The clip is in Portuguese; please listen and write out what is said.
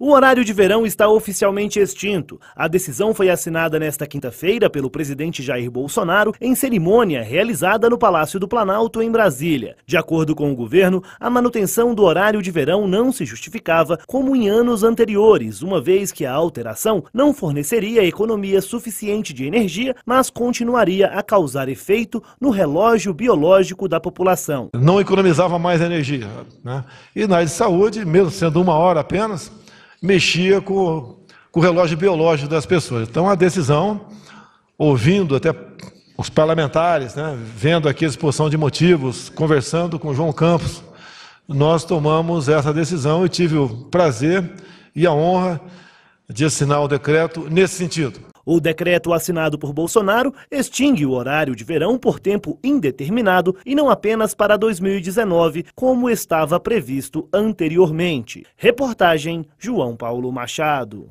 O horário de verão está oficialmente extinto. A decisão foi assinada nesta quinta-feira pelo presidente Jair Bolsonaro em cerimônia realizada no Palácio do Planalto, em Brasília. De acordo com o governo, a manutenção do horário de verão não se justificava como em anos anteriores, uma vez que a alteração não forneceria economia suficiente de energia, mas continuaria a causar efeito no relógio biológico da população. Não economizava mais energia. Né? E na área de saúde, mesmo sendo uma hora apenas, mexia com, com o relógio biológico das pessoas. Então, a decisão, ouvindo até os parlamentares, né, vendo aqui a exposição de motivos, conversando com João Campos, nós tomamos essa decisão e tive o prazer e a honra de assinar o decreto nesse sentido. O decreto assinado por Bolsonaro extingue o horário de verão por tempo indeterminado e não apenas para 2019, como estava previsto anteriormente. Reportagem João Paulo Machado.